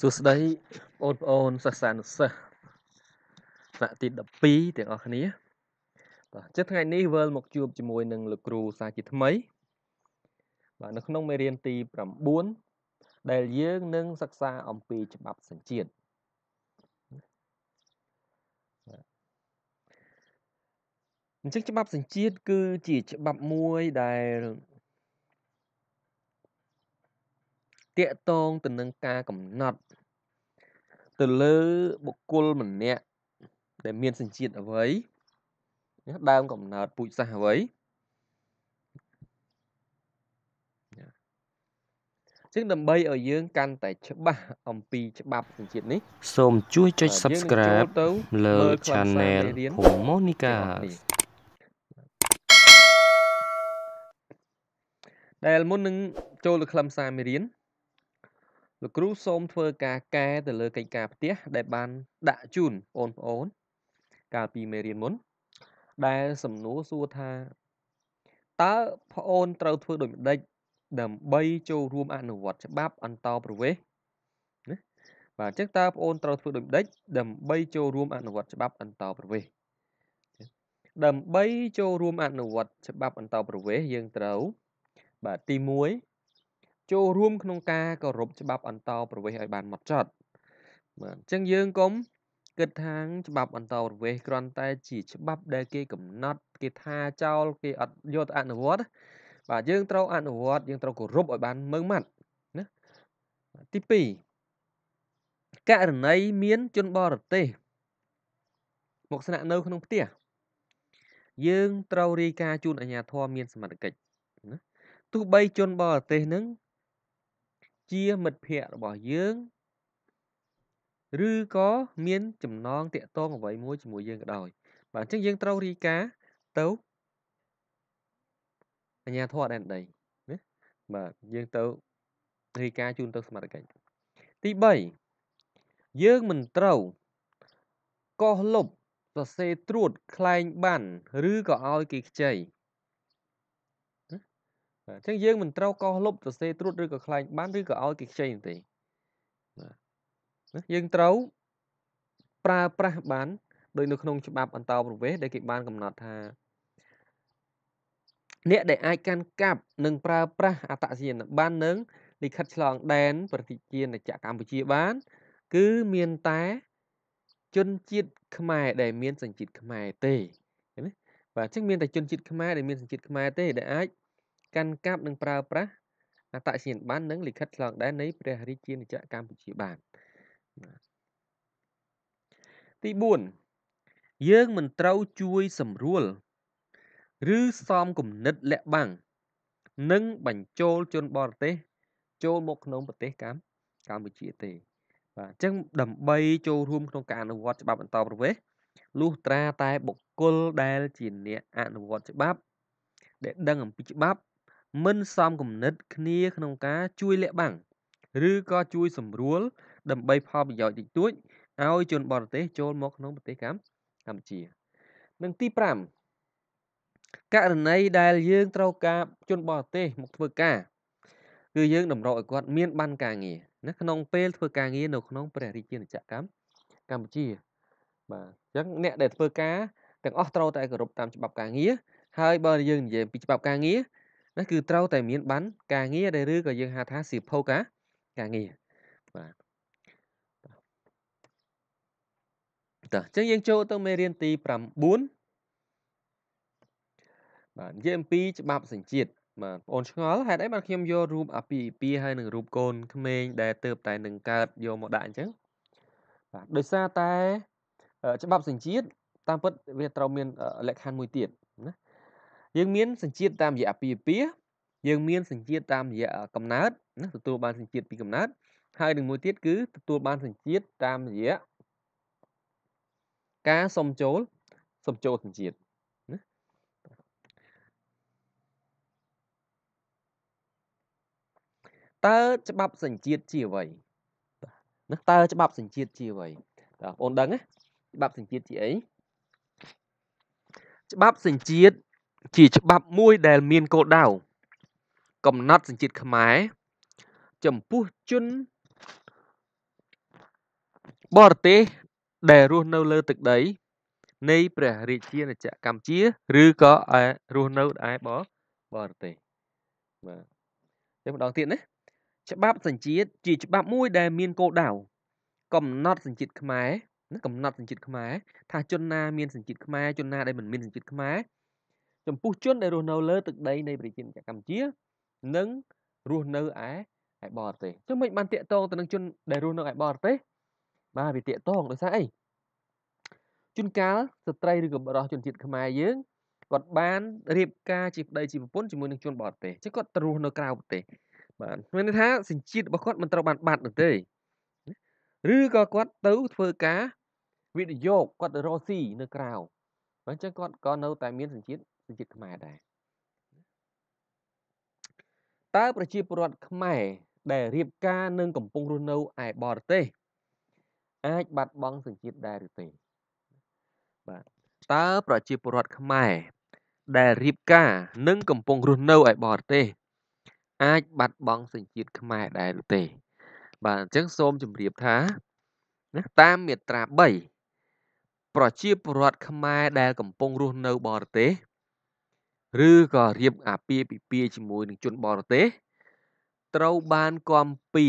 សួស្តីបងប្អូនសិស្សានុសិស្សថ្នាក់ទី12ទាំងអស់គ្នាបាទចិត្តថ្ងៃនេះវិលមកជួបជាមួយនឹងលោកគ្រូសាជាថ្មីបាទនៅក្នុង មេរៀនទី9ដែលយើងនឹងសិក្សាអំពី ច្បាប់សញ្ជាតិអញ្ចឹងច្បាប់សញ្ជាតិគឺជាច្បាប់មួយ ដែលតាកតងទៅនឹងការកំណត់ទៅលើបុគ្គលម្នាក់ដែលមានសញ្ជាតិអ្វីដើមកំណត់ពូជសាសអ្វីឹងដើម្បីឲ្យយើងកាន់តែច្បាស់អំពីច្បាប់សញ្ជាតិនេះសូមជួយចុច Subscribe លើ Channel ភូមិ Monica ដែលមុននឹង ចូលទៅខ្លឹមសារមេរៀនលោកគ្រូសូមធ្វើការកែទៅលើកិច្ចការផ្ទះដែលបានដាក់ជូនបងប្អូន កាលពីមេរៀនមុន ដែលសំណួរសួរថាតើប្អូនត្រូវធ្វើដូចម្ដេចដើម្បីចូលរួមអនុវត្តច្បាប់អន្តរប្រវេសណាបាទអញ្ចឹងតើប្អូនត្រូវធ្វើដូចម្ដេចដើម្បីចូលរួមអនុវត្តច្បាប់អន្តរប្រវេសដើម្បីចូលរួម អនុវត្តច្បាប់អន្តរប្រវេសយើងត្រូវបាទទី1ចូលរួមក្នុងការគោរពច្បាប់អន្តោប្រវេសន៍ឲ្យបានម៉ត់ចត់បាទអញ្ចឹងយើងកុំគិតថាច្បាប់ អន្តោប្រវេសន៍គ្រាន់តែ ជាច្បាប់ដែលគេកំណត់ គេថាចោលគេអត់យកអនុវត្ត បាទយើងត្រូវ អនុវត្តយើងត្រូវគោរពឲ្យបានម៉ឺងម៉ាត់ណាទី2ករណីមានជនបរទេសមកស្នាក់នៅ ក្នុងផ្ទះយើង ត្រូវរាយការណ៍ជូនអាជ្ញាធរមានសមត្ថកិច្ចណាទោះបីជនបរទេសនឹងជាមិត្តភ័ក្តិរបស់យើងឬក៏មាន ចំណងតាក់ទងអ្វីមួយជាមួយយើងក៏ដោយ បាទអញ្ចឹងយើងត្រូវរីកាទៅអញ្ញាធរដែនដីណាបាទយើងទៅរីកាជូនទៅសមាជិកទី3យើងមិនត្រូវកោះលុបសរសេរត្រួតខ្លែងបានឬក៏ឲ្យគេខ្ចីអញ្ចឹងយើងមិនត្រូវកោសលុបសរសេរត្រួតឬក៏ខ្លែងបានឬក៏ឲ្យគេខ្ចីទេបាទយើងត្រូវប្រើប្រាស់បានដោយនៅក្នុង ច្បាប់អន្តោប្រវេសន៍ដែលគេបានកំណត់ថាអ្នកដែលអាចកាន់កាប់និងប្រើប្រាស់អត្តសញ្ញាណប័ណ្ណនិងលិខិតឆ្លងដែនប្រតិជាណាចក្រកម្ពុជាបាន គឺមានតែជនជាតិខ្មែរដែល មានសញ្ជាតិខ្មែរទេណាបាទអញ្ចឹងមានតែជនជាតិខ្មែរដែលមានសញ្ជាតិខ្មែរទេដែលអាចកាន់កាប់និងប្រើប្រាស់អត្តសញ្ញាណប័ណ្ណនិងលិខិតឆ្លងដែននៃព្រះរាជាណាចក្រកម្ពុជាបានទី4យើងមិនត្រូវជួយ សម្រួល ឬសំគំនិតលាក់បាំងនិងបញ្ចូលជនបរទេស ចូលមកក្នុងប្រទេសកម្ពុជាទេបាទអញ្ចឹងដើម្បី ចូលរួមក្នុងការអនុវត្តច្បាប់បន្តប្រវេសលុះត្រាតែបុគ្គលដែលជាអ្នកអនុវត្តច្បាប់ដែល ដឹងអំពីច្បាប់មិនសមគំនិតគ្នាក្នុងការ ជួយលាក់បាំងឬក៏ជួយ សម្រួល ដើម្បីផលប្រយោជន៍តិចតួចឲ្យជនបរទេសចូលមកក្នុងប្រទេសកម្ពុជានិងទី5ករណីដែលយើងត្រូវការ ជនបរទេសមកធ្វើការគឺយើងតម្រូវឲ្យគាត់មានបានការងារណាក្នុង ពេលធ្វើការងារនៅក្នុងព្រះរាជាណាចក្រកម្ពុជាបាទអញ្ចឹងអ្នកដែលធ្វើការទាំងអស់ត្រូវតែគោរពតាមច្បាប់ការងារហើយបើ យើងនិយាយពីច្បាប់ការងារណាគឺត្រូវតែមានបានការងារឬក៏យើងហៅថាសៀវភៅការការងារបាទតោះអញ្ចឹងយើងចូលទៅមេរៀនទី9បាទនិយាយអំពី ច្បាប់សញ្ជាតិបាទបងអូនឆ្ងល់ហេតុអីបានខ្ញុំយករូបអាពាហ៍ពិពាហ៍ហើយនឹងរូបកូនក្មេងដែលទៅតែនឹងកើតយកមកដាក់អញ្ចឹងបាទដោយសារតែច្បាប់សញ្ជាតិតាមពិត វាត្រូវមាន លក្ខខណ្ឌមួយទៀតយើងមានសញ្ជាតិតាមរយៈអពាហ៍ពិពាហ៍យើងមានសញ្ជាតិតាមរយៈកំណើតណាទទួលបានសញ្ជាតិពីកំណើតហើយនឹងមួយទៀតគឺទទួលបានសញ្ជាតិតាមរយៈការសុំចូលសុំចូលសញ្ជាតិណាតើច្បាប់សញ្ជាតិជាអ្វីណាតើច្បាប់សញ្ជាតិជាអ្វីតើបងប្អូនដឹងណាច្បាប់សញ្ជាតិជាអីច្បាប់សញ្ជាតិជា ច្បាប់មួយដែលមានគោលដៅកំណត់សញ្ជាតិខ្មែរចំពោះជនបរទេសដែលរស់នៅលើទឹកដីនៃព្រះរាជាណាចក្រកម្ពុជាឬក៏រស់នៅឯបរបរទេសបាទតែម្ដងទៀតណាច្បាប់សញ្ជាតិជាច្បាប់មួយដែលមានគោលដៅកំណត់សញ្ជាតិខ្មែរណាកំណត់សញ្ជាតិខ្មែរថាជនណាមានសញ្ជាតិខ្មែរជនណាដែលមិនមានសញ្ជាតិខ្មែរចំពោះជនដែលរស់នៅលើទឹកដីនៃប្រជាជាតិកម្ពុជានិងរស់នៅឯឯបរទេសចឹងមិនបានតាកតងទៅនឹងជនដែលរស់នៅឯបរទេសបាទវាតាកតងដោយសារអីជួនកាលស្ត្រីឬក៏បរិសុទ្ធជនជាតិខ្មែរយើងគាត់បានរៀបការជាប្តីជាប្រពន្ធជាមួយនឹងជនបរទេសចឹងគាត់ទៅរស់នៅក្រៅប្រទេសបាទមានន័យថាសញ្ជាតិរបស់គាត់មិនត្រូវបានបាត់នោះទេឬក៏គាត់ទៅធ្វើការវិនិយោគគាត់ទៅរកស៊ីនៅក្រៅអញ្ចឹងគាត់ក៏នៅតែមានសញ្ជាតិនឹងជាតិខ្មែរដែរតើប្រជាពលរដ្ឋខ្មែរដែលរៀបការនឹងកំពុងរស់នៅឯបរទេសអាចបាត់បង់សញ្ជាតិដែរឬទេបាទតើប្រជាពលរដ្ឋខ្មែរដែលរៀបការនិងកំពុងរស់នៅឯបរទេសអាចបាត់បង់សញ្ជាតិខ្មែរដែរឬទេ បាទអញ្ចឹងសូមជម្រាបថាណាតាមមាត្រា3ប្រជាពលរដ្ឋខ្មែរដែលកំពុងរស់នៅបរទេសឬក៏រៀបអាពាហ៍ពិពាហ៍ជាមួយនឹងជនបរទេសត្រូវបានគាំពៀ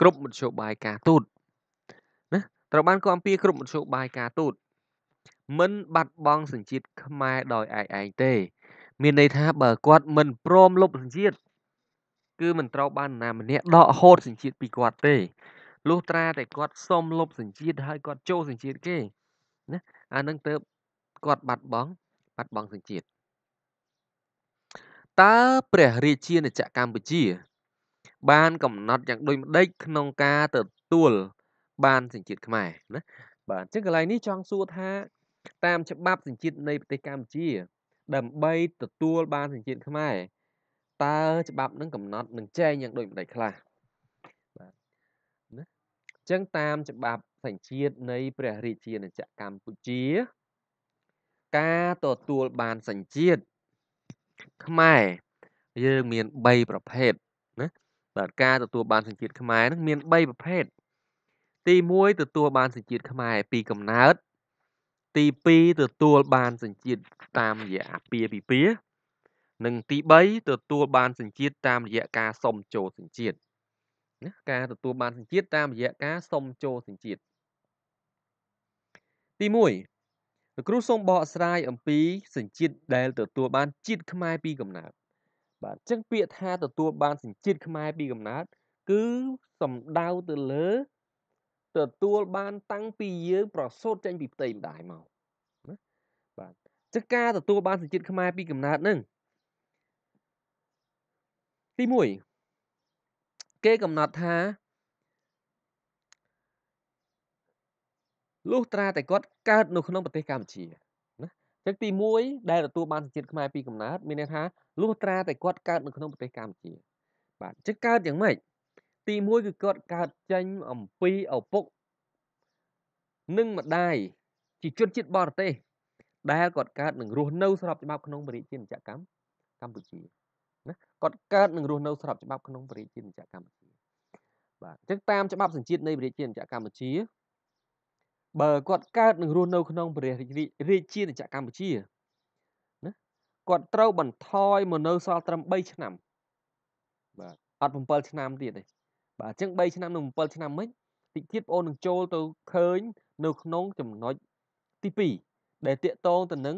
គ្រប់មធ្យោបាយការទូតណាត្រូវបានគាំពៀគ្រប់មធ្យោបាយការទូត មិនបាត់បង់សញ្ជាតិខ្មែរដោយឯកឯងទេ មានន័យថាបើគាត់មិនព្រមលុបសញ្ជាតិគឺមិនត្រូវបានណាម្នាក់ដកហូតសញ្ជាតិពីគាត់ទេលុះត្រាតែគាត់សុំលុបសញ្ជាតិហើយគាត់ចូលសញ្ជាតិគេណាអានឹងទៅគាត់បាត់បង់បាត់បង់សញ្ជាតិតើព្រះរាជាណាចក្រកម្ពុជា បានកំណត់យ៉ាងដូចម្ដេចក្នុងការទទួលបានសញ្ជាតិខ្មែរណាបាទអញ្ចឹងកន្លែងនេះចង់សួរថា តាមច្បាប់សញ្ជាតិនៃប្រទេសកម្ពុជា ដើម្បីទទួល បានសញ្ជាតិខ្មែរតើច្បាប់នឹងកំណត់នឹងចែងយ៉ាង ដូចម្ដេចខ្លះបាទណាអញ្ចឹងតាមច្បាប់សញ្ជាតិនៃព្រះរាជាណាចក្រកម្ពុជា ការទទួលបានសញ្ជាតិខ្មែរយើងមាន3ប្រភេទណាបាទការទទួលបានសញ្ជាតិខ្មែរនឹងមាន3ប្រភេទទី1ទទួលបានសញ្ជាតិខ្មែរ ពីកំណើតទី2ទទួលបានសញ្ជាតិតាមរយៈអាពាហ៍ពិពាហ៍និងទី3ទទួលបានសញ្ជាតិតាមរយៈការសុំចូលសញ្ជាតិណាការទទួលបានសញ្ជាតិតាមរយៈការសុំចូលសញ្ជាតិទី1លោកគ្រូសូមបកស្រាយអំពីសញ្ជាតិដែល ទទួលបានជាតិខ្មែរពីកំណើតបាទអញ្ចឹងពាក្យថាទទួល បានសញ្ជាតិខ្មែរពីកំណើតគឺ សំដៅទៅលើ ទទួលបាន តាំងពីយើងប្រសូតចេញពីផ្ទៃម្ដាយមកណាបាទចឹងការទទួលបានសញ្ជាតិខ្មែរពីកំណើតនឹងទី1គេកំណត់ថាលុះត្រាតែគាត់កើតនៅក្នុងប្រទេសកម្ពុជាណាចឹងទី1ដែលទទួលបានសញ្ជាតិខ្មែរពីកំណើតមានន័យថាលុះត្រាតែគាត់កើតនៅក្នុងប្រទេសកម្ពុជាបាទចឹងកើតយ៉ាងម៉េចទី1គឺគាត់កើតចេញអំពីឪពុក និងម្ដាយជាជនជាតិបរទេស ដែលគាត់កើតនឹងរស់នៅស្របច្បាប់ក្នុងប្រជាជាតិកម្មកម្ពុជាណាគាត់កើតនឹងរស់នៅស្របច្បាប់ក្នុងប្រជាជាតិកម្ពុជាបាទអញ្ចឹងតាមច្បាប់សញ្ជាតិនៃប្រជាជាតិកម្ពុជាបើគាត់កើតនឹងរស់នៅក្នុងព្រះរាជាណាចក្រកម្ពុជាណាគាត់ត្រូវ បន្ថយមកនៅសល់ត្រឹម3ឆ្នាំបាទអត់7ឆ្នាំទៀតទេបាទអញ្ចឹង3ឆ្នាំនឹង7ឆ្នាំមិនតិចទៀតបងអូននឹងចូល ទៅឃើញ នៅ ក្នុង ចំណុចទី2ដែលតាក់ទងទៅនឹង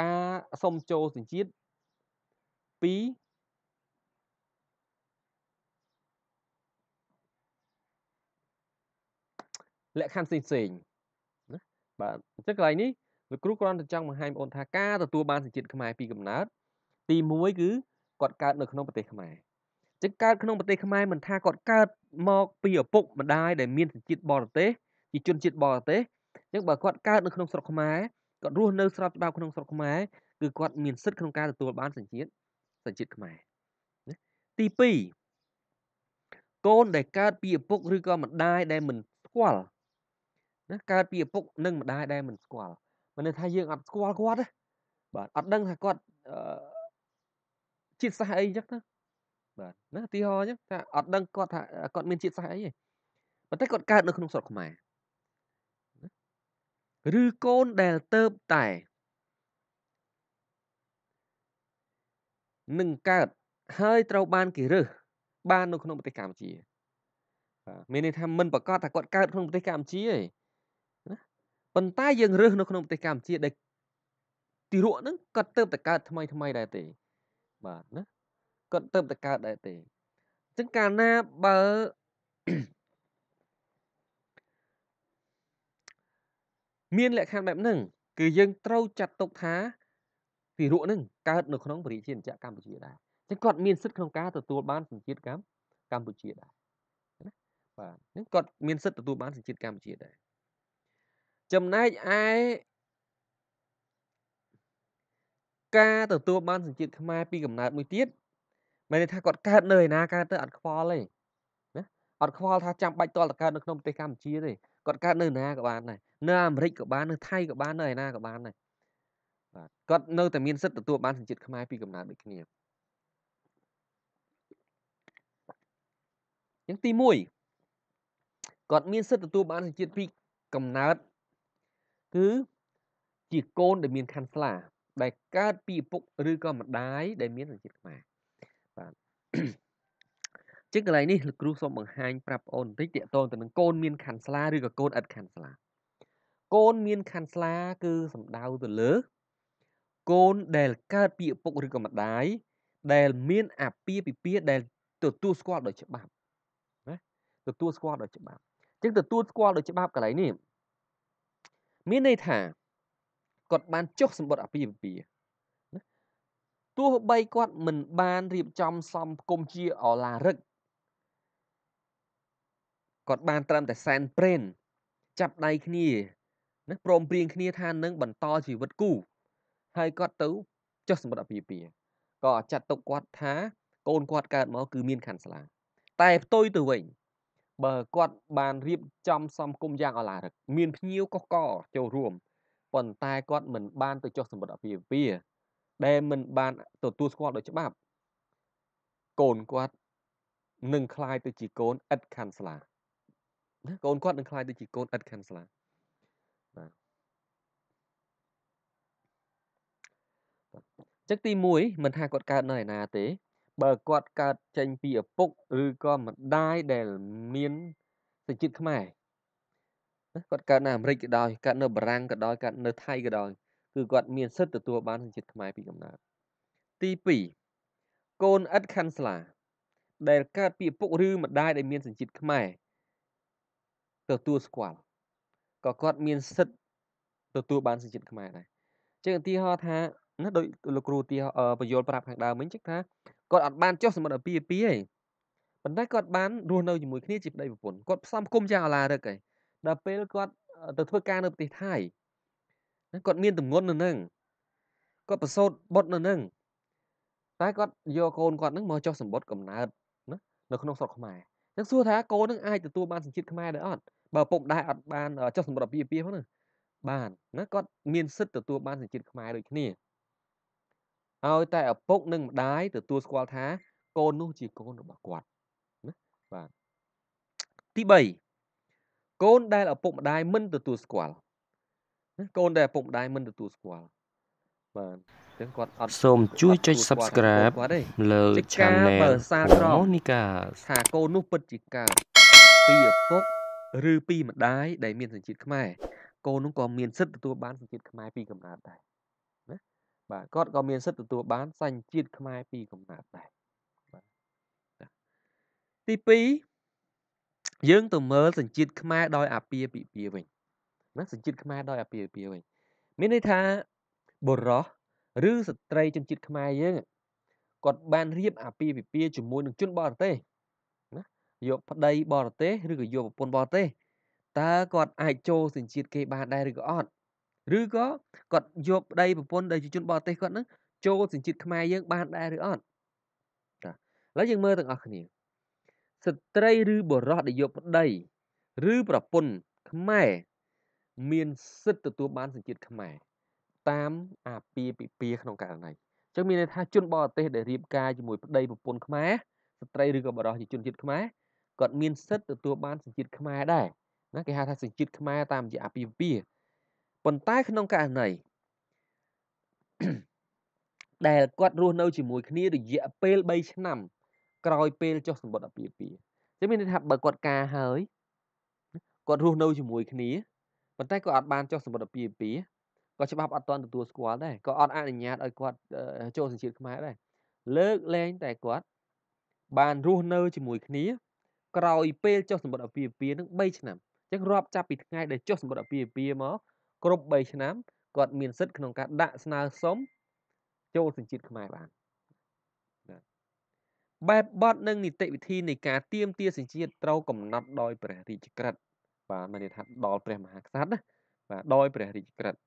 ការសុំចូលសញ្ជាតិពីលក្ខខណ្ឌផ្សេងៗបាទអញ្ចឹងកន្លែងនេះលោកគ្រូគ្រាន់តែចង់បង្ហាញបងអូនថាការទទួលបានសេចក្តីខ្មែរពីកំណើតទី1គឺគាត់កើតនៅក្នុងប្រទេសខ្មែរចឹងកើតក្នុងប្រទេសខ្មែរមិនថាគាត់កើតមកពីឪពុកម្ដាយដែលមានសញ្ជាតិបរទេសជាជនជាតិបរទេសចឹងបើគាត់កើតនៅក្នុងស្រុកខ្មែរគាត់រស់នៅស្របច្បាប់ក្នុងស្រុកខ្មែរគឺគាត់មានសិទ្ធិក្នុងការទទួលបានសញ្ជាតិសញ្ជាតិខ្មែរទី2កូនដែលកើតពីឪពុកឬក៏ម្ដាយដែលមិនស្គាល់ណាកើតពីឪពុកនិងម្ដាយដែលមិនស្គាល់មិនន័យថាយើង អត់ស្គាល់គាត់ទេបាទអត់ដឹងថាគាត់ជាតិសាសអីអញ្ចឹងណាបាទណាទីហោអញ្ចឹងថាអត់ដឹងគាត់ថាគាត់មានជាតិសាសអីទេប៉ុន្តែគាត់កើតនៅក្នុងស្រុកខ្មែរឬកូនដែលទៅបតែនឹងកើតហើយ ត្រូវ បានគេរើសបាននៅក្នុងប្រទេសកម្ពុជាបាទមានន័យថាមិនប្រកាសថាគាត់កើតក្នុងប្រទេសកម្ពុជាទេប៉ុន្តែយើងរើសនៅក្នុងប្រទេសកម្ពុជាដែលទីរក់ហ្នឹងគាត់ទៅតែកើតថ្មី ថ្មីដែរទេ បាទណាគាត់ទៅតែកើតដែរទេអញ្ចឹងកាលណាបើមានលក្ខខណ្ឌបែបហ្នឹងគឺយើងត្រូវចាត់ទុកថាវីរុសហ្នឹងកើតនៅក្នុងប្រជាជាតិកម្ពុជាដែរអញ្ចឹងគាត់មានសិទ្ធិក្នុងការទទួលបានសញ្ជាតិកម្ពុជាដែរណាបាទហ្នឹងគាត់មានសិទ្ធិទទួលបានសញ្ជាតិកម្ពុជាដែរចំណែកឯការទទួលបានសញ្ជាតិខ្មែរពីកំណើតមួយទៀតមានន័យថាគាត់កើតនៅឯណាកើតទៅអត់ខ្វល់ទេណាអត់ខ្វល់ថាចាំបាច់តលតកើតនៅក្នុងប្រទេសកម្ពុជាទេគាត់កើតនៅណាក៏បានដែរនៅអាមេរិកក៏បាននៅថៃក៏បាននៅឯណាក៏បានដែរបាទគាត់នៅតែមានសិទ្ធិទទួលបានសញ្ជាតិខ្មែរពីកំណើតដូចគ្នាយ៉ាងទី1គាត់មានសិទ្ធិទទួលបានសញ្ជាតិពីកំណើតគឺជាកូនដែលមានខណ្ឌស្លាដែលកើតពីឪពុកឬក៏ម្ដាយដែលមានសញ្ជាតិខ្មែរបាទជាងកន្លែងនេះលោកគ្រូសូមបង្ហាញប្រាប់បងអូនបន្តិចតកតទៅនឹងកូនមានខណ្ឌស្លាឬក៏កូនឥតខណ្ឌស្លាកូនមានខណ្ឌស្លា គឺសំដៅទៅលើ កូនដែលកើតពីឪពុកឬក៏ម្ដាយដែលមាន អាពាហ៍ពិពាហ៍ដែលទទួលស្គាល់ដោយច្បាប់ណាទទួលស្គាល់ដោយច្បាប់អញ្ចឹងទទួលស្គាល់ដោយច្បាប់កន្លែងនេះមានន័យថាគាត់បានចុះសម្បត្តិអាពាហ៍ពិពាហ៍ទោះបីគាត់មិនបានរៀបចំសំគមជាអឡារឹកគាត់បានត្រឹមតែសែនព្រេនចាប់ដៃគ្នាណាព្រមព្រៀងគ្នាថានឹងបន្តជីវិតគូ ហើយគាត់ទៅចុះសម្បត្តិអាពាហ៍ពិពាហ៍ក៏ចាត់ទុកគាត់ថាកូនគាត់កើតមកគឺមានខាន់ស្លា តែផ្ទុយទៅវិញបើគាត់បានរៀបចំ សំគមយ៉ាងអឡារឹកមានភ្ញៀវកកកចូលរួមប៉ុន្តែគាត់មិនបានទៅចុះសម្បត្តិអភិវាដែលមិនបានទទួលស្គាល់ដោយច្បាប់កូនគាត់នឹងคลายទៅជាកូនឥតខាន់ស្លាណាកូនគាត់នឹងคลายទៅជាកូនឥតខាន់ស្លាបាទចឹកទី1មិនថាគាត់កើតនៅឯណាទេបើគាត់កើតចេញពីឪពុកឬក៏ម្ដាយដែលមានសញ្ជាតិខ្មែរគាត់កើតនៅអាមេរិកក៏ដោយកើតនៅបារាំងក៏ដោយកើតនៅថៃក៏ដោយគឺគាត់មានសិទ្ធិទទួលបានសញ្ជាតិខ្មែរពីកំណើតទី2កូនឥតខាន់ស្លាដែលកើតពីឪពុកឬម្ដាយដែលមានសញ្ជាតិខ្មែរទទួលស្គាល់ក៏គាត់មានសិទ្ធិទទួលបានសញ្ជាតិខ្មែរដែរចឹងឧទាហរណ៍ថាណាដោយលោកគ្រូឧទាហរណ៍បញ្យល់ប្រាប់ខាងដើមវិញចឹងថាគាត់អត់បានចុះសមុទ្រអាពាហ៍ពាហ៍ទេប៉ុន្តែគាត់បានរស់នៅជាមួយគ្នាជាប្តីប្រពន្ធគាត់ផ្សំគុំយ៉ាងអឡារឹកឯងដល់ពេលគាត់ទៅធ្វើការនៅប្រទេសថៃគាត់មានទំនួននៅនឹងគាត់ប្រសូតបុត្រនៅនឹងតែគាត់យកកូនគាត់នឹងមកចុះសម្បត្តិកំណើតណានៅក្នុងស្រុកខ្មែរអញ្ចឹងសួរថាកូននឹងអាចទទួលបានសញ្ជាតិខ្មែរដែរអត់បើពុកដែរអត់បានចុះសម្បត្តិពាហ៍ពាហ៍ហ្នឹងបានណាគាត់មានសិទ្ធិទទួលបានសញ្ជាតិខ្មែរដូចគ្នាឲ្យតែឪពុក និងម្ដាយទទួលស្គាល់ថា កូននោះ ជាកូនរបស់គាត់ណាបាទទី3កូនដែលឪពុកម្ដាយមិនទទួលស្គាល់ណាកូនដែលឪពុកម្ដាយមិនទទួលស្គាល់បាទចឹងគាត់អត់សូមជួយចុច subscribe លើ channel បើសារក្រមនីកាថាកូននោះពិតជាកើតពីឪពុកឬពីម្ដាយដែលមានសញ្ជាតិខ្មែរកូននោះក៏មានសិទ្ធិទទួលបានសញ្ជាតិខ្មែរពីកំណើតដែរបាទគាត់ក៏មានសិទ្ធិទទួលបានសញ្ជាតិខ្មែរពីកំណើតដែរបាទទី2យើងទៅមើលសញ្ជាតិខ្មែរដោយអាពាហ៍ពិពាហ៍វិញណាសញ្ជាតិខ្មែរដោយអាពាហ៍ពិពាហ៍វិញមានន័យថាបុរសឬស្ត្រីជនជាតិខ្មែរយើងគាត់បានរៀបអាពាហ៍ពិពាហ៍ជាមួយនឹងជនបរទេសណាយកប្តីបរទេសឬក៏យកប្រពន្ធបរទេសតើគាត់អាចចូលសញ្ជាតិគេបានដែរឬក៏អត់ឬក៏គាត់យកប្តីប្រពន្ធដែលជាជនបរទេសគាត់ហ្នឹងចូលសញ្ជាតិខ្មែរយើងបានដែរឬអត់ចាឥឡូវយើងមើលទាំងអស់គ្នាស្ត្រីឬបុរសដែលយកប្តីឬប្រពន្ធខ្មែរមានសិទ្ធិទទួលបានសញ្ជាតិខ្មែរ តាមអាពាហ៍ពិពាហ៍ក្នុងករណីអញ្ចឹងមានន័យថាជនបរទេសដែលរៀបការជាមួយប្តីប្រពន្ធខ្មែរស្ត្រីឬក៏បុរសជាជនជាតិខ្មែរគាត់មានសិទ្ធិទទួលបានសញ្ជាតិខ្មែរដែរណាគេហៅថាសញ្ជាតិខ្មែរតាមរយៈអាពាហ៍ពិពាហ៍ប៉ុន្តែក្នុងករណីដែលគាត់រស់នៅជាមួយ គ្នារយៈពេល3ឆ្នាំ ក្រោយពេលចុះសម្បត្តិអាពាហ៍ពាហ៍ចឹងមានន័យថាបើគាត់ការហើយគាត់រស់នៅជាមួយគ្នាប៉ុន្តែគាត់អត់បានចុះសម្បត្តិអាពាហ៍ពាហ៍ក៏ច្បាប់អត់ទាន់ទទួលស្គាល់ដែរក៏អត់អនុញ្ញាតឲ្យគាត់ចូលសញ្ជាតិខ្មែរដែរលើកលែងតែគាត់ បានរស់នៅជាមួយ គ្នា ក្រោយពេលចុះសម្បត្តិអាពាហ៍ពាហ៍នឹង3ឆ្នាំចឹងរាប់ចាប់ពីថ្ងៃដែលចុះសម្បត្តិអាពាហ៍ពាហ៍មកគ្រប់3ឆ្នាំគាត់មានសិទ្ធិក្នុងការដាក់ស្នើសុំចូលសញ្ជាតិខ្មែរបានបែបបទនិងនីតិវិធីនៃការទៀមទាសញ្ជាតិត្រូវកំណត់ដោយព្រះរាជក្រឹត្យបាទមានន័យថាដល់ព្រះមហាក្សត្រណាបាទដោយព្រះរាជក្រឹត្យ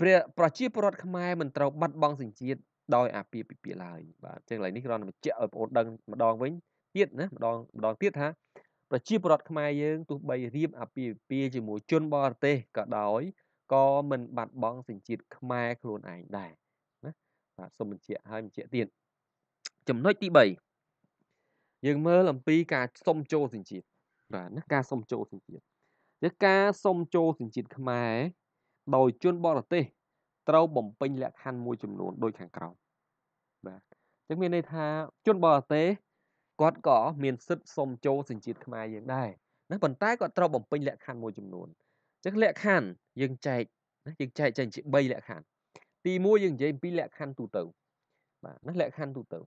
ព្រះប្រជាពលរដ្ឋខ្មែរមិនត្រូវបាត់បង់សញ្ជាតិដោយអាពាហ៍ពិពាហ៍ឡើយបាទចឹងកន្លែងនេះគ្រាន់តែបញ្ជាក់ឲ្យបងប្អូនដឹងម្ដងវិញទៀតណាម្ដងម្ដងទៀតថាប្រជាពលរដ្ឋខ្មែរយើងទោះបីរៀបអាពាហ៍ពិពាហ៍ជាមួយជនបរទេសក៏ដោយក៏មិនបាត់បង់សញ្ជាតិខ្មែរខ្លួនឯងដែរណាបាទសូមបញ្ជាក់ហើយបញ្ជាក់ទៀតចំណុចទី3យើងមើលអំពីការសុំចូលសញ្ជាតិបាទណាការសុំចូលសញ្ជាតិគឺការសុំចូលសញ្ជាតិខ្មែរដោយជនបរទេសត្រូវបំពេញលក្ខខណ្ឌមួយចំនួនដូចខាងក្រោមបាទអញ្ចឹងមានន័យថាជនបរទេសគាត់ក៏មានសិទ្ធិសុំចូលសញ្ជាតិខ្មែរយើងដែរណាប៉ុន្តែគាត់ត្រូវបំពេញលក្ខខណ្ឌមួយចំនួនអញ្ចឹងលក្ខខណ្ឌយើងចែកណាយើងចែកចេញជា3លក្ខខណ្ឌទី1យើងនិយាយពីលក្ខខណ្ឌទូទៅបាទណាលក្ខខណ្ឌទូទៅ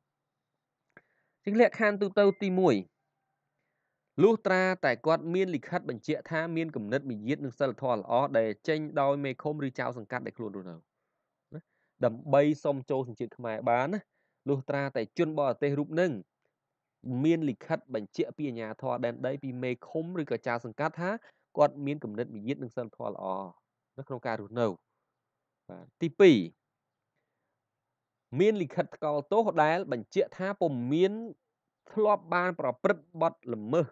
អញ្ចឹងលក្ខខណ្ឌទូទៅទី1លុះត្រាតែគាត់មានលិខិតបញ្ជាក់ថាមានគំនិតមារយាទនិងសិលធម៌ល្អដែលចេញដោយមេឃុំឬចៅសង្កាត់ដែលខ្លួនរស់នៅណាដើម្បីសុំចូលសញ្ជាតិខ្មែរបានណាលុះត្រាតែជនបរទេសរូបនឹងមានលិខិតបញ្ជាក់ពីអាជ្ញាធរដែនដីពីមេឃុំឬក៏ចៅសង្កាត់ថាគាត់មានគំនិតវិយិតនិងសិលធម៌ល្អនៅក្នុងការរស់នៅបាទទី2មានលិខិតថ្កោលទោសដែលបញ្ជាក់ថាពុំមាន ធ្លាប់បាន ប្រព្រឹត្តបទល្មើស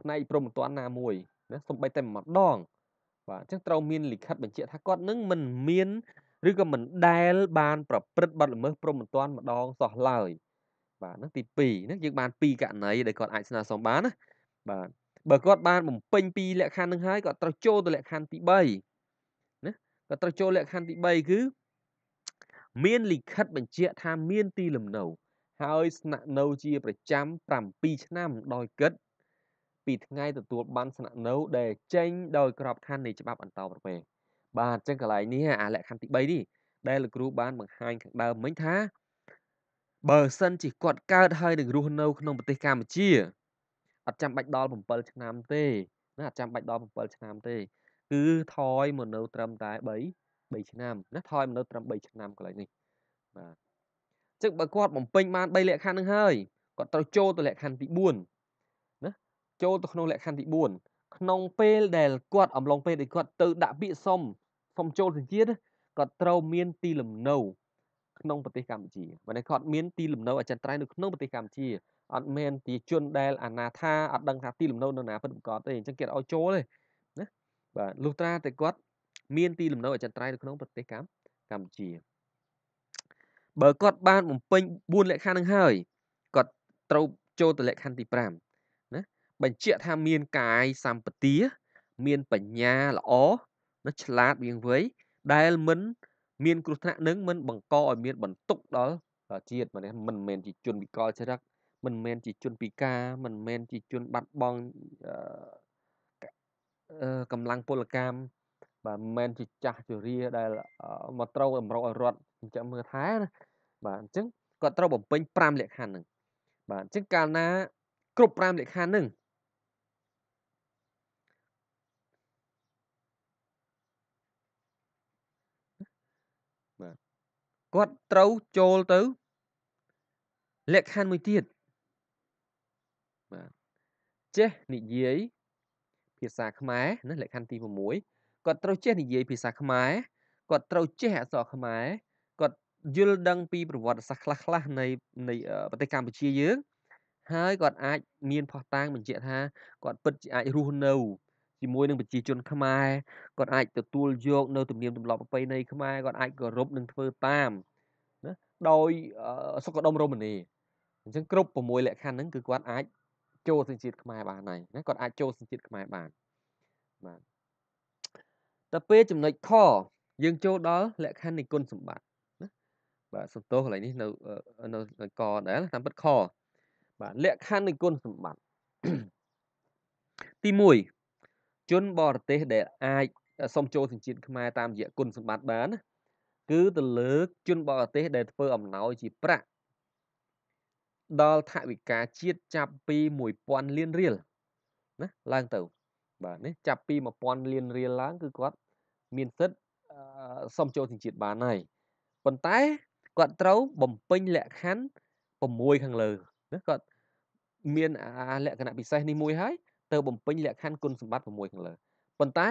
ផ្នែកព្រមត្តនណាមួយណាសំបីតែម្ដង បាទអញ្ចឹងត្រូវមានលិខិតបញ្ជាក់ថាគាត់នឹងមិនមានឬក៏មិនដែលបាន ប្រព្រឹត្តបទល្មើសព្រមត្តនម្ដងសោះឡើយបាទហ្នឹងទី2ហ្នឹងយើងបាន2ករណីដែលគាត់អាចស្នើសុំបានណាបាទបើគាត់បានបំពេញពីលក្ខខណ្ឌនឹងហើយគាត់ត្រូវចូលទៅលក្ខខណ្ឌទី3ណាគាត់ត្រូវចូលលក្ខខណ្ឌទី3គឺមានលិខិតបញ្ជាក់ថាមាន ទីលំនៅ ហើយស្នាក់នៅជាប្រចាំ7ឆ្នាំដោយគិត ពីថ្ងៃទទួលបានស្នាក់នៅ ដែលចេញដោយក្របខ័ណ្ឌនៃច្បាប់អន្តរប្រវេសន៍បាទអញ្ចឹងកន្លែងនេះអាលក្ខខណ្ឌទី3នេះដែលលោកគ្រូបានបង្ហាញខាងដើមមិញថាបើសិនជាគាត់កើតហើយនឹងរស់នៅក្នុងប្រទេសកម្ពុជាអត់ចាំបាច់ដល់7ឆ្នាំទេណាអត់ចាំបាច់ដល់7ឆ្នាំទេ គឺថយមកនៅត្រឹមតែ3 3ឆ្នាំ ណាថយមកនៅត្រឹម3ឆ្នាំកន្លែងនេះបាទចឹងបើគាត់បំពេញបាន3លក្ខខណ្ឌនឹងហើយគាត់ត្រូវចូលទៅលក្ខខណ្ឌទី4ណាចូលទៅក្នុងលក្ខខណ្ឌទី4ក្នុងពេលដែលគាត់ អំឡុងពេលដែលគាត់ទៅដាក់ពាក្យសុំសុំចូលសញ្ជាតិគាត់ត្រូវមាន ទីលំនៅក្នុងប្រទេសកម្ពុជាមិនន័យគាត់មានទីលំនៅអចិន្ត្រៃយ៍នៅក្នុងប្រទេសកម្ពុជាអត់មែនជាជនដែលអាណាថាអត់ដឹងថាទីលំនៅនៅណាពិតប្រាកដទេអញ្ចឹងគេឲ្យចូលទេណាបាទលុះត្រាតែគាត់មានទីលំនៅអចិន្ត្រៃយ៍នៅក្នុងប្រទេសកម្ពុជាបើគាត់បានបំពេញ4លក្ខខណ្ឌនឹងហើយគាត់ត្រូវចូលទៅលក្ខខណ្ឌទី5ណាបញ្ជាក់ថាមានកាយសម្បទាមានបញ្ញាល្អណាឆ្លាតវាងវៃដែលមិនមានគ្រោះថ្នាក់នឹងមិនបង្កឲ្យមានបន្ទុកដល់ជាតិមិនមែនជាជនពិការចរិតមិនមែនជាជនពិការមិនមែនជាជនបាត់បង់កម្លាំងពលកម្មបាទមិនមែនជាចាស់ជរាដែលមកត្រូវអម្រោកឲ្យរត់អញ្ចឹងមើលថែណាបាទអញ្ចឹងគាត់ត្រូវបំពេញ5លក្ខខណ្ឌហ្នឹងបាទអញ្ចឹងកាលណាគ្រប់5លក្ខខណ្ឌហ្នឹងគាត់ត្រូវចូលទៅលក្ខខណ្ឌមួយទៀតបាទចេះនិយាយភាសាខ្មែរណាលក្ខខណ្ឌទី6គាត់ត្រូវចេះនិយាយភាសាខ្មែរគាត់ត្រូវចេះអក្សរខ្មែរគាត់យល់ដឹង ពីប្រវត្តិសាស្ត្រខ្លះៗនៃនៃប្រទេសកម្ពុជាយើង ហើយគាត់អាច មានផុសតាងបញ្ជាក់ថាគាត់ពិតជាអាចរស់នៅជាមួយនឹងប្រជាជនខ្មែរគាត់អាចទទួលយក នៅ ទំនៀមទម្លាប់ប្រពៃណីខ្មែរគាត់អាចគោរពនិងធ្វើតាមណាដោយសុខដុមរមនីអញ្ចឹងគ្រប់6លក្ខខណ្ឌហ្នឹងគឺគាត់អាចចូលសញ្ជាតិខ្មែរបានហើយណាគាត់អាចចូលសញ្ជាតិខ្មែរបានបាទតែពេលចំណុចខយើងចូលដល់លក្ខខណ្ឌនៃគុណសម្បត្តិណាបាទសំទោសកន្លែងនេះនៅនៅកដែរតាមពិតខបាទលក្ខខណ្ឌនៃគុណសម្បត្តិទី1ជនបរទេសដែលអាចសុំចូលសញ្ជាតិខ្មែរតាមរយៈគុណសម្បត្តិបាន គឺទៅលើ ជនបរទេសដែលធ្វើអំណោយជាប្រាក់ដល់ថវិកាជាតិចាប់ពី1000លានរៀលណាឡើងទៅបាទនេះចាប់ពី1000លានរៀលឡើង គឺគាត់ មានសិទ្ធិសុំចូលសញ្ជាតិបានហើយប៉ុន្តែគាត់ត្រូវបំពេញលក្ខខណ្ឌ6ខាងលើណាគាត់មានអាលក្ខណៈពិសេសនេះមួយហើយទៅបំពេញលក្ខខណ្ឌគុណសម្បត្តិ6ខាងលើប៉ុន្តែ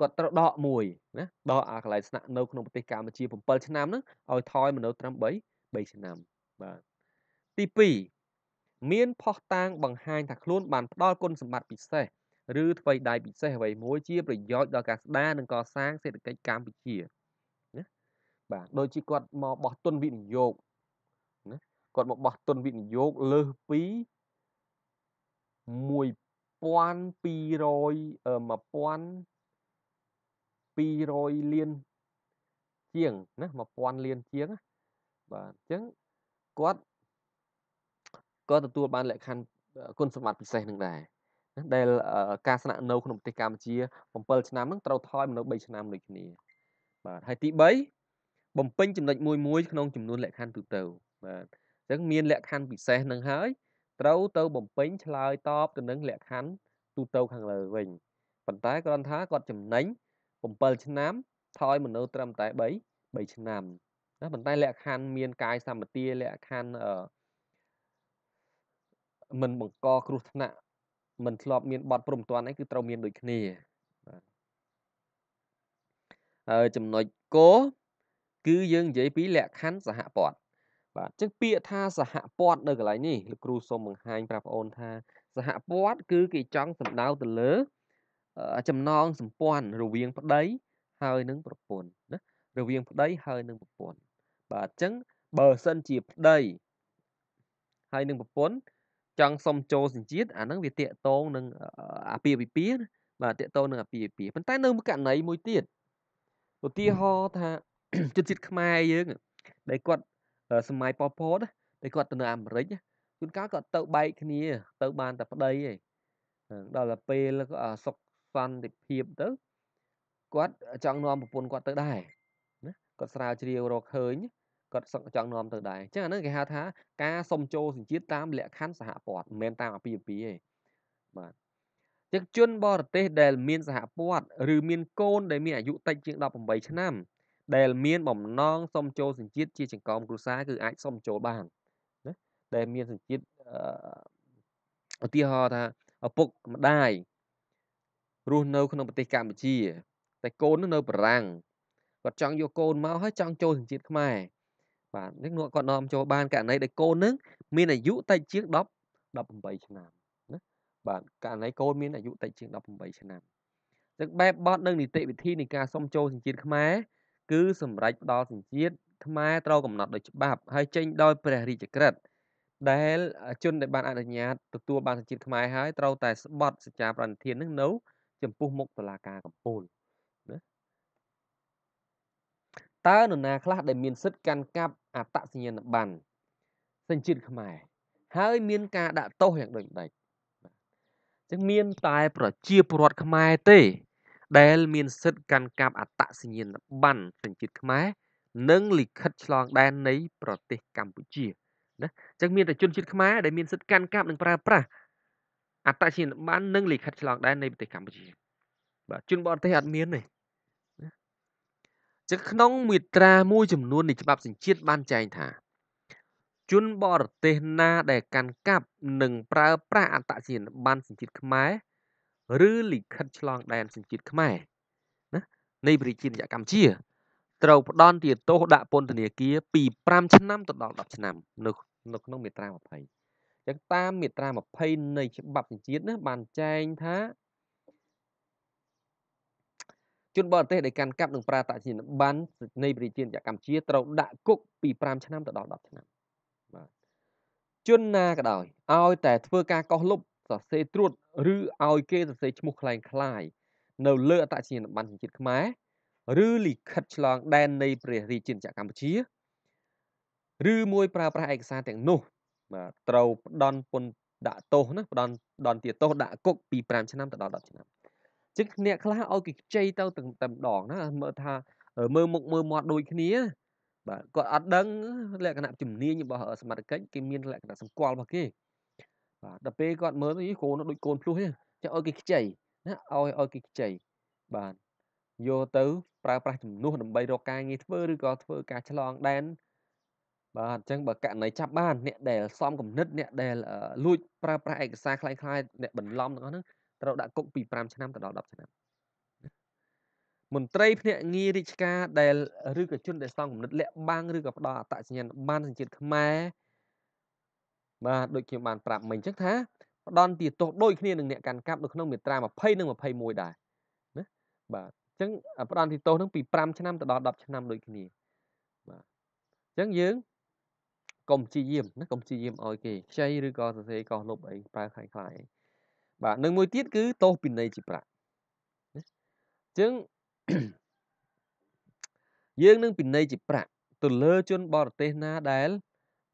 គាត់ត្រូវដកមួយណាដកអាកន្លែងស្នាក់នៅក្នុងប្រទេសកម្ពុជា7ឆ្នាំហ្នឹងឲ្យថយមកនៅត្រឹម3 3ឆ្នាំបាទទី2មានផុសតាងបង្ហាញថាខ្លួនបានផ្ដល់គុណសម្បត្តិពិសេសឬអ្វីដែលពិសេសអ្វីមួយជាប្រយោជន៍ដល់ការស្ដារនិងកសាងសេដ្ឋកិច្ចកម្ពុជាណាបាទដូចជាគាត់មកបោះទុនវិនិយោគណាគាត់មកបោះទុនវិនិយោគលើសពី1200អឺ1200លានជាងណា1000លានជាងបាទអញ្ចឹងគាត់ក៏ទទួលបានលក្ខខណ្ឌគុណសម្បត្តិពិសេសនឹងដែរដែលការស្នាក់នៅក្នុងប្រទេសកម្ពុជា7ឆ្នាំហ្នឹងត្រូវថយមកនៅ3ឆ្នាំដូចគ្នាបាទហើយទី3បំពេញចំណុចមួយមួយ ក្នុងចំនួនលក្ខខណ្ឌទូទៅបាទអញ្ចឹងមានលក្ខខណ្ឌពិសេសនឹងហើយត្រូវទៅបំពេញឆ្លើយតបទៅនឹងលក្ខខណ្ឌទូទៅខាងលើវិញប៉ុន្តែគ្រាន់ថាគាត់ចំណេញ7ឆ្នាំថយមនុស្សត្រឹមតែ3 3ឆ្នាំណាប៉ុន្តែលក្ខខណ្ឌមានកាយសម្បទាលក្ខខណ្ឌអឺមិនបង្កគ្រោះថ្នាក់មិនធ្លាប់មានបទព្រមទាន់អីគឺត្រូវមានដូចគ្នាបាទហើយចំណុចគោគឺយើងនិយាយពីលក្ខខណ្ឌសហព័ន្ធបាទអញ្ចឹងពាក្យថាសហព័ន្ធនៅកន្លែងនេះលោកគ្រូសូមបង្ហាញប្រាប់បងអូនថា សហព័ន្ធគឺគេចង់សំដៅទៅលើចំណងសម្ព័ន្ធរវាងប្តីហើយនឹងប្រពន្ធណារវាងប្តីហើយនឹងប្រពន្ធបាទអញ្ចឹងបើសិនជាប្តីហើយនឹងប្រពន្ធចង់សុំចូលសញ្ជាតិអានឹងវាតាកតងនឹងអាពាហ៍ពិពាហ៍បាទតាកតងនឹងអាពាហ៍ពិពាហ៍ប៉ុន្តែ នៅករណីមួយទៀតឧទាហរណ៍ថាជនជាតិខ្មែរយើងដែលគាត់សម័យប៉ុលពតតែគាត់ទៅនៅអាមេរិកជួនកាលគាត់ទៅបែកគ្នា ទៅបានតែប្តីឯងដល់តែពេលសុខសន្តិភាពទៅគាត់ចង់នាំប្រពន្ធគាត់ទៅដែរណាគាត់ស្រាវជ្រាវរកឃើញគាត់សឹកចង់នាំទៅដែរអញ្ចឹងអាហ្នឹងគេហៅថាការសុំចូលសញ្ជាតិតាមលក្ខខណ្ឌសហព័ន្ធមិនមែនតាមអាពាហ៍ពិពាហ៍ទេបាទចឹងជនបរទេស ដែល មានសហព័ន្ធឬមានកូនដែលមានអាយុតិចជាង18ឆ្នាំដែលមានបំណងសុំចូលសញ្ជាតិជាចង្កំគ្រួសារគឺអាចសុំចូលបានណាដែលមានសញ្ជាតិឧទាហរណ៍ថាឪពុកម្ដាយរស់នៅ ក្នុងប្រទេសកម្ពុជា តែកូននៅបារាំងគាត់ចង់យកកូនមកហើយចង់ចូលសញ្ជាតិខ្មែរបាទនេះគាត់នាំចូលបានករណីដែលកូននឹង មានអាយុតិចជាង10 18ឆ្នាំណាបាទករណីកូនមានអាយុតិចជាង18ឆ្នាំទឹកបែបបត់នឹងនីតិវិធីនៃការសុំចូលសញ្ជាតិខ្មែរគឺសម្រេចផ្ដល់សញ្ជាតិខ្មែរត្រូវកំណត់ដោយច្បាប់ហើយចេញដោយព្រះរាជក្រឹត្យដែលជនដែលបានអនុញ្ញាតទទួលបានសញ្ជាតិខ្មែរហើយត្រូវតែស្បត់សេចក្ដីប្រណិធាននឹងនៅចំពោះមុខតុលាការកំពូលណាតើនរណាខ្លះដែលមានសិទ្ធិកាន់កាប់អត្តសញ្ញាណប័ណ្ណសញ្ជាតិខ្មែរ ហើយ មានការដាក់ទោសយ៉ាងដូចម្ដេចអញ្ចឹងមានតែ ប្រជាពលរដ្ឋខ្មែរទេដែលមានសិទ្ធិកាន់កាប់អត្តសញ្ញាណប័ណ្ណសញ្ជាតិខ្មែរនិងលិខិតឆ្លងដែននៃ ប្រទេសកម្ពុជាណាអញ្ចឹងមានតែជនជាតិខ្មែរដែលមានសិទ្ធិកាន់កាប់និងប្រើប្រាស់អត្តសញ្ញាណប័ណ្ណនិងលិខិតឆ្លងដែននៃប្រទេសកម្ពុជាបាទជនបរទេសអត់មានទេចឹងក្នុងមាត្រាមួយចំនួននៃច្បាប់សញ្ជាតិបានចែងថាជនបរទេសណាដែលកាន់កាប់និងប្រើប្រាស់អត្តសញ្ញាណប័ណ្ណសញ្ជាតិខ្មែរឬលិខិតឆ្លងដែនសញ្ជាតិខ្មែរណានៃប្រជាជាតិកម្ពុជា ត្រូវផ្ដន់ទាទោសដាក់ពន្ធនាគារពី5ឆ្នាំទៅដល់10ឆ្នាំនៅនៅក្នុងមាត្រា20អញ្ចឹងតាមមាត្រា20នៃច្បាប់សញ្ជាតិណាបានចែងថាជនបរទេសដែលកាន់កាប់និងប្រើតាជាប័ណ្ណនៃប្រជាជាតិកម្ពុជាត្រូវដាក់គុកពី5ឆ្នាំទៅដល់10ឆ្នាំបាទជនណាក៏ដោយឲ្យតែធ្វើការកោះលុបសរសេរត្រួតឬឲ្យគេសរសេរឈ្មោះคล้ายคล้ายនៅ លើអត្តសញ្ញាណប័ណ្ណជាតិខ្មែរឬលិខិតឆ្លងដែននៃព្រះរាជាណាចក្រកម្ពុជាឬមួយ ប្រើប្រាស់ឯកសារទាំងនោះបាទត្រូវផ្ដន់ពន្ធដាក់ទោសណាផ្ដន់ផ្ដន់ទាទោសដាក់គុកពី5ឆ្នាំទៅដល់10ឆ្នាំចឹងអ្នកខ្លះឲ្យគេខ្ចីទៅតែម្ដងណាមើលថាមើលមុខមើលមាត់ដូចគ្នាបាទគាត់អត់ដឹង លក្ខណៈជំនាញរបស់សមត្ថកិច្ចគេមាន លក្ខណៈសម្គាល់របស់គេបាទដល់ពេលគាត់មើលទៅកូនដូចកូនភ្លោះទេចាំឲ្យគេខ្ចីណាឲ្យឲ្យគេខ្ចីបាទយកទៅ ប្រើប្រាស់ជំនួសដើម្បីរកការងារធ្វើឬក៏ធ្វើការឆ្លងដែនបាទអញ្ចឹងបើករណីចាប់បានអ្នកដែលសំគំនិតអ្នកដែលលួចប្រើប្រាស់ឯកសារคล้ายៗអ្នកបន្លំទាំងអស់ហ្នឹងត្រូវដាក់គុកពី5ឆ្នាំទៅដល់10ឆ្នាំមន្ត្រី ភ្នាក់ងាររាជការដែលឬក៏ជនដែលសំគំនិតលាក់បាំងឬក៏ផ្ដោតអត្តសញ្ញាណបានសញ្ជាតិខ្មែរបាទដូចខ្ញុំបានប្រាប់មិញអញ្ចឹងថាផ្ដន់ទាទោសដូចគ្នានឹងអ្នកកាន់កាប់នៅក្នុងមាត្រា20និង21ដែរណាបាទអញ្ចឹងផ្ដន់ទាទោសនឹងពី5ឆ្នាំទៅដល់10ឆ្នាំដូចគ្នាបាទអញ្ចឹងយើងកុំព្យាយាមណាកុំព្យាយាមឲ្យគេខ្ចីឬក៏សរសេរកោះលុបអីប្រើខ្លាំងខ្លាយបាទនឹងមួយទៀតគឺទោសពិន័យជាប្រាក់ណាអញ្ចឹងយើងនឹងពិន័យជាប្រាក់ទៅលើ ជនបរទេសណាដែល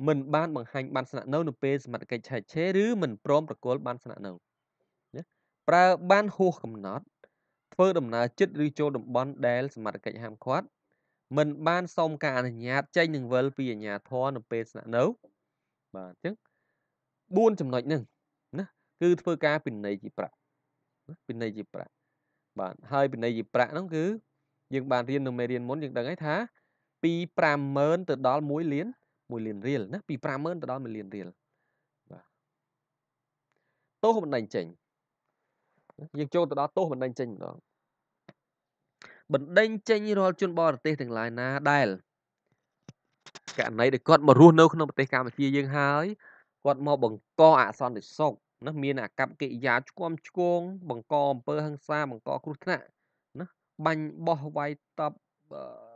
មិនបានបង្ហាញបានស្នាក់នៅនៅពេលសមត្ថកិច្ចឆែកឆេរឬមិនព្រមប្រគល់បានស្នាក់នៅណាប្រើបានហួសកំណត់ធ្វើដំណើរចិត្តឬចូលតំបន់ដែលសមត្ថកិច្ចហាមឃាត់មិន បានសុំការអនុញ្ញាតចេញនឹងវិលពីអាជ្ញាធរនៅពេលស្នាក់នៅបាទអញ្ចឹង4ចំណុចហ្នឹងណាគឺធ្វើការពិន័យជាប្រាក់ពិន័យជាប្រាក់បាទហើយពិន័យជាប្រាក់ហ្នឹងគឺយើង បានរៀននៅមេរៀនមុនយើងដឹងហើយថាពី50000ទៅដល់1លាន1លានរៀលណាពី50000ទៅដល់1លានរៀលបាទទោសបណ្ដឹងចេញយើងចូលទៅដល់ទោសបណ្ដឹងចេញម្ដងបណ្ដឹងចេញរាល់ជនបរទេសទាំងឡាយណាដែលករណីដែលគាត់មករស់នៅក្នុងប្រទេសកម្ពុជាយើងហើយគាត់មក បង្កអសន្តិសុខណាមានអាកប្បកិរិយាឆ្គាំឆ្គងបង្កអំពើហិង្សាបង្កគ្រោះថ្នាក់ណាបាញ់បោះវាយតប់អឺ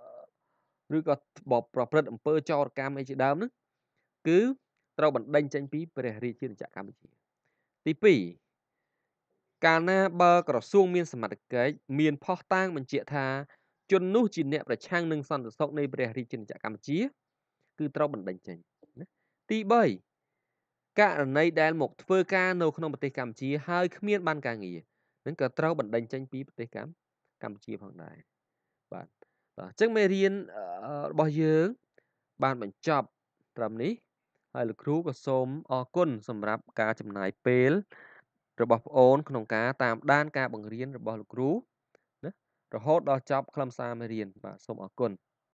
ឬក៏ប្រព្រឹត្តអំពើចោរកម្មអីជាដើមហ្នឹងគឺត្រូវបណ្ដេញចេញពីព្រះរាជាណាចក្រកម្ពុជា ទី2កាលណាបើក្រសួងមានសមត្ថកិច្ចមានផុសតាងបញ្ជាក់ថា ជននោះជាអ្នកប្រឆាំងនឹងសន្តិសុខនៃព្រះរាជាណាចក្រកម្ពុជា គឺត្រូវបណ្ដេញចេញណាទី3ករណីដែលមកធ្វើការនៅក្នុងប្រទេសកម្ពុជាហើយគ្មានបានការងារនឹងក៏ត្រូវបណ្ដេញចេញពីប្រទេសកម្ពុជាផងដែរបាទបាទអញ្ចឹងមេរៀនរបស់យើង បានបញ្ចប់ត្រឹមនេះ ហើយលោកគ្រូក៏សូមអរគុណសម្រាប់ការចំណាយពេល របស់ប្អូនក្នុងការតាមដានការបង្រៀនរបស់លោកគ្រូណារហូតដល់ចប់ខ្លឹមសារមេរៀនបាទសូមអរគុណ